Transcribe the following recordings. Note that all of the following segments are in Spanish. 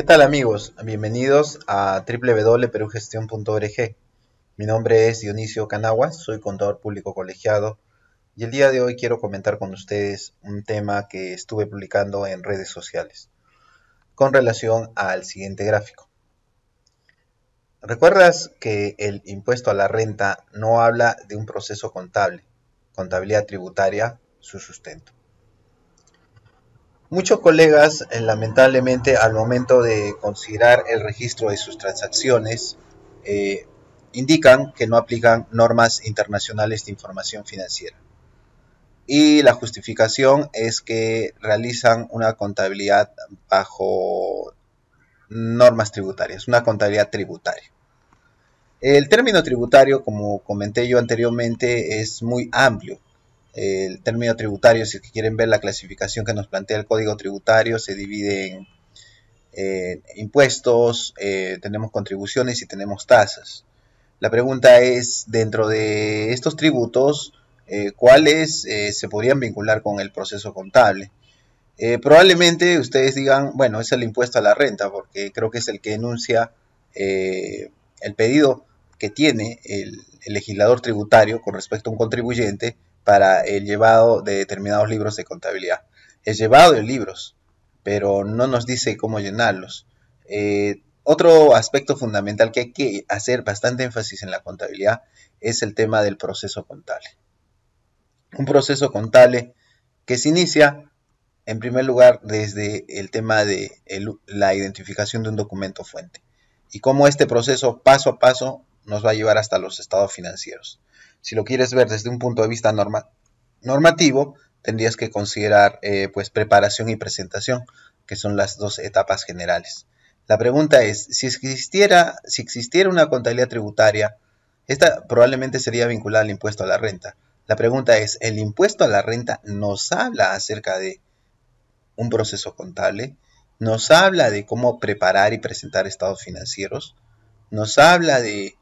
¿Qué tal amigos? Bienvenidos a www.perugestión.org. Mi nombre es Dionisio Canagua, soy contador público colegiado y el día de hoy quiero comentar con ustedes un tema que estuve publicando en redes sociales con relación al siguiente gráfico. ¿Recuerdas que el impuesto a la renta no habla de un proceso contable, contabilidad tributaria, su sustento? Muchos colegas, eh, lamentablemente, al momento de considerar el registro de sus transacciones, eh, indican que no aplican normas internacionales de información financiera. Y la justificación es que realizan una contabilidad bajo normas tributarias, una contabilidad tributaria. El término tributario, como comenté yo anteriormente, es muy amplio el término tributario, si quieren ver la clasificación que nos plantea el código tributario, se divide en impuestos, eh, tenemos contribuciones y tenemos tasas. La pregunta es, dentro de estos tributos, eh, ¿cuáles eh, se podrían vincular con el proceso contable? probablemente ustedes digan, bueno, es el impuesto a la renta, porque creo que es el que enuncia el pedido que tiene el, legislador tributario con respecto a un contribuyente para el llevado de determinados libros de contabilidad. El llevado de libros, pero no nos dice cómo llenarlos. Eh, otro aspecto fundamental que hay que hacer bastante énfasis en la contabilidad es el tema del proceso contable. Un proceso contable que se inicia, en primer lugar, desde el tema de la identificación de un documento fuente y cómo este proceso paso a paso nos va a llevar hasta los estados financieros. Si lo quieres ver desde un punto de vista normativo, tendrías que considerar eh, pues preparación y presentación, que son las dos etapas generales. La pregunta es, si existiera, si existiera una contabilidad tributaria, esta probablemente sería vinculada al impuesto a la renta. La pregunta es, ¿el impuesto a la renta nos habla acerca de un proceso contable? ¿Nos habla de cómo preparar y presentar estados financieros? ¿Nos habla de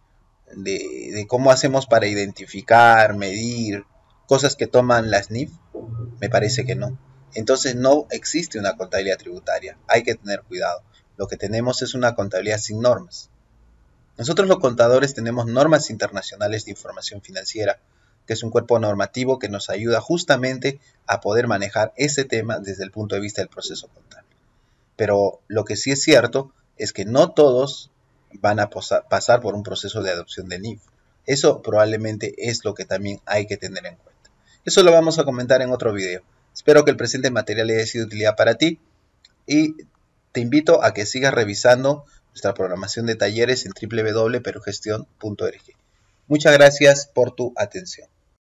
de, cómo hacemos para identificar, medir, cosas que toman las NIF? Me parece que no. Entonces no existe una contabilidad tributaria, hay que tener cuidado. Lo que tenemos es una contabilidad sin normas. Nosotros los contadores tenemos normas internacionales de información financiera, que es un cuerpo normativo que nos ayuda justamente a poder manejar ese tema desde el punto de vista del proceso contable. Pero lo que sí es cierto es que no todos van a pasar por un proceso de adopción de NIF. Eso probablemente es lo que también hay que tener en cuenta. Eso lo vamos a comentar en otro video. Espero que el presente material haya sido de utilidad para ti y te invito a que sigas revisando nuestra programación de talleres en www.perugestión.org. Muchas gracias por tu atención.